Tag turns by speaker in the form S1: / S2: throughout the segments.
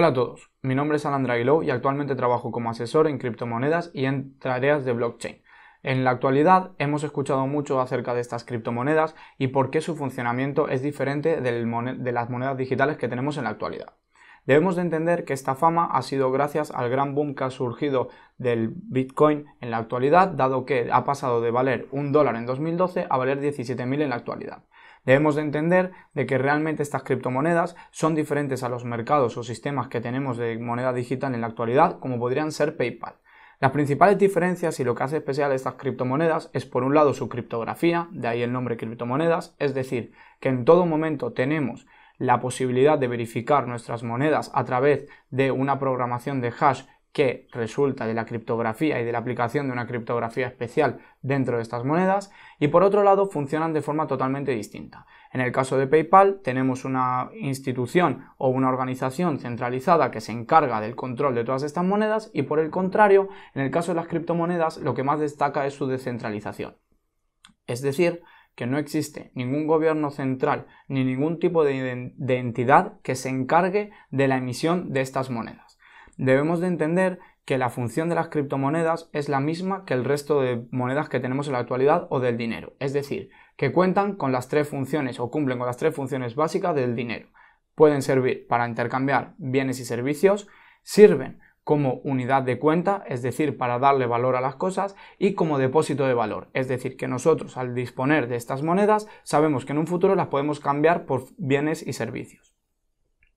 S1: Hola a todos, mi nombre es Alandra Aguiló y actualmente trabajo como asesor en criptomonedas y en tareas de blockchain. En la actualidad hemos escuchado mucho acerca de estas criptomonedas y por qué su funcionamiento es diferente de las monedas digitales que tenemos en la actualidad. Debemos de entender que esta fama ha sido gracias al gran boom que ha surgido del Bitcoin en la actualidad, dado que ha pasado de valer un dólar en 2012 a valer 17.000 en la actualidad. Debemos de entender de que realmente estas criptomonedas son diferentes a los mercados o sistemas que tenemos de moneda digital en la actualidad, como podrían ser PayPal. Las principales diferencias y lo que hace especial a estas criptomonedas es por un lado su criptografía, de ahí el nombre criptomonedas, es decir, que en todo momento tenemos la posibilidad de verificar nuestras monedas a través de una programación de hash que resulta de la criptografía y de la aplicación de una criptografía especial dentro de estas monedas y por otro lado funcionan de forma totalmente distinta. En el caso de PayPal tenemos una institución o una organización centralizada que se encarga del control de todas estas monedas y por el contrario, en el caso de las criptomonedas lo que más destaca es su descentralización. Es decir, que no existe ningún gobierno central ni ningún tipo de, entidad que se encargue de la emisión de estas monedas. Debemos de entender que la función de las criptomonedas es la misma que el resto de monedas que tenemos en la actualidad o del dinero, es decir, que cuentan con las tres funciones o cumplen con las tres funciones básicas del dinero. Pueden servir para intercambiar bienes y servicios, sirven como unidad de cuenta, es decir, para darle valor a las cosas, y como depósito de valor, es decir, que nosotros al disponer de estas monedas sabemos que en un futuro las podemos cambiar por bienes y servicios.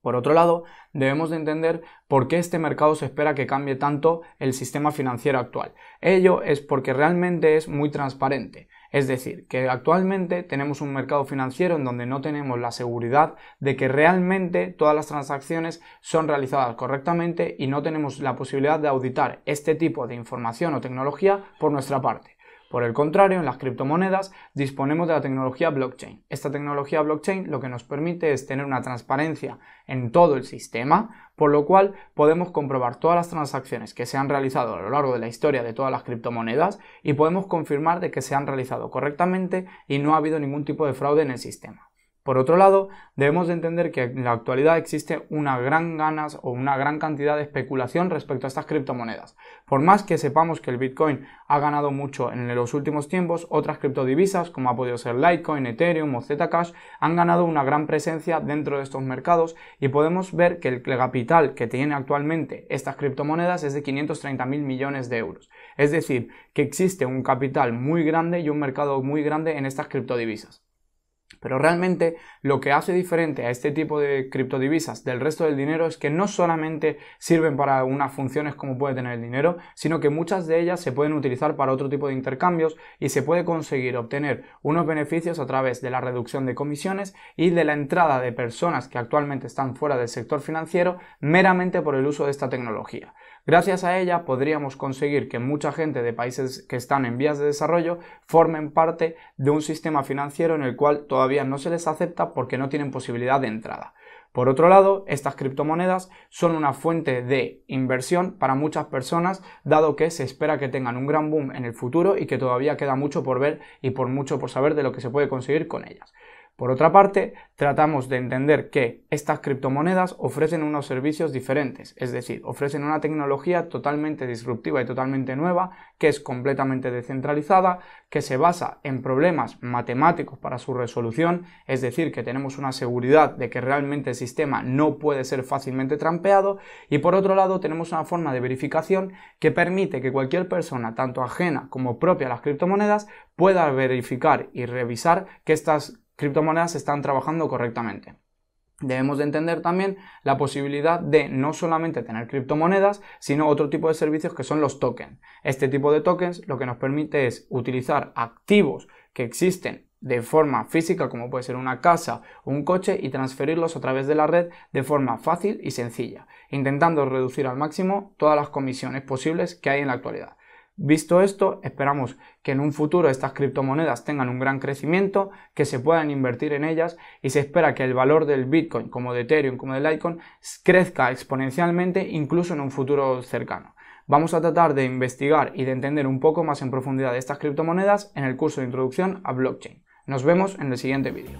S1: Por otro lado, debemos de entender por qué este mercado se espera que cambie tanto el sistema financiero actual. Ello es porque realmente es muy transparente. Es decir, que actualmente tenemos un mercado financiero en donde no tenemos la seguridad de que realmente todas las transacciones son realizadas correctamente y no tenemos la posibilidad de auditar este tipo de información o tecnología por nuestra parte. Por el contrario, en las criptomonedas disponemos de la tecnología blockchain. Esta tecnología blockchain lo que nos permite es tener una transparencia en todo el sistema, por lo cual podemos comprobar todas las transacciones que se han realizado a lo largo de la historia de todas las criptomonedas y podemos confirmar de que se han realizado correctamente y no ha habido ningún tipo de fraude en el sistema. Por otro lado, debemos de entender que en la actualidad existe una gran ganas o una gran cantidad de especulación respecto a estas criptomonedas. Por más que sepamos que el Bitcoin ha ganado mucho en los últimos tiempos, otras criptodivisas como ha podido ser Litecoin, Ethereum o Zcash han ganado una gran presencia dentro de estos mercados y podemos ver que el capital que tiene actualmente estas criptomonedas es de 530.000 mil millones de euros. Es decir, que existe un capital muy grande y un mercado muy grande en estas criptodivisas. Pero realmente lo que hace diferente a este tipo de criptodivisas del resto del dinero es que no solamente sirven para unas funciones como puede tener el dinero, sino que muchas de ellas se pueden utilizar para otro tipo de intercambios y se puede conseguir obtener unos beneficios a través de la reducción de comisiones y de la entrada de personas que actualmente están fuera del sector financiero meramente por el uso de esta tecnología. Gracias a ella podríamos conseguir que mucha gente de países que están en vías de desarrollo formen parte de un sistema financiero en el cual todavía no se les acepta porque no tienen posibilidad de entrada. Por otro lado, estas criptomonedas son una fuente de inversión para muchas personas, dado que se espera que tengan un gran boom en el futuro y que todavía queda mucho por ver y por mucho por saber de lo que se puede conseguir con ellas. Por otra parte, tratamos de entender que estas criptomonedas ofrecen unos servicios diferentes, es decir, ofrecen una tecnología totalmente disruptiva y totalmente nueva, que es completamente descentralizada, que se basa en problemas matemáticos para su resolución, es decir, que tenemos una seguridad de que realmente el sistema no puede ser fácilmente trampeado, y por otro lado tenemos una forma de verificación que permite que cualquier persona, tanto ajena como propia a las criptomonedas, pueda verificar y revisar que estas criptomonedas están trabajando correctamente. Debemos de entender también la posibilidad de no solamente tener criptomonedas, sino otro tipo de servicios que son los tokens. Este tipo de tokens lo que nos permite es utilizar activos que existen de forma física, como puede ser una casa un coche, y transferirlos a través de la red de forma fácil y sencilla, intentando reducir al máximo todas las comisiones posibles que hay en la actualidad. Visto esto, esperamos que en un futuro estas criptomonedas tengan un gran crecimiento, que se puedan invertir en ellas y se espera que el valor del Bitcoin, como de Ethereum, como de Litecoin, crezca exponencialmente incluso en un futuro cercano. Vamos a tratar de investigar y de entender un poco más en profundidad estas criptomonedas en el curso de introducción a blockchain. Nos vemos en el siguiente vídeo.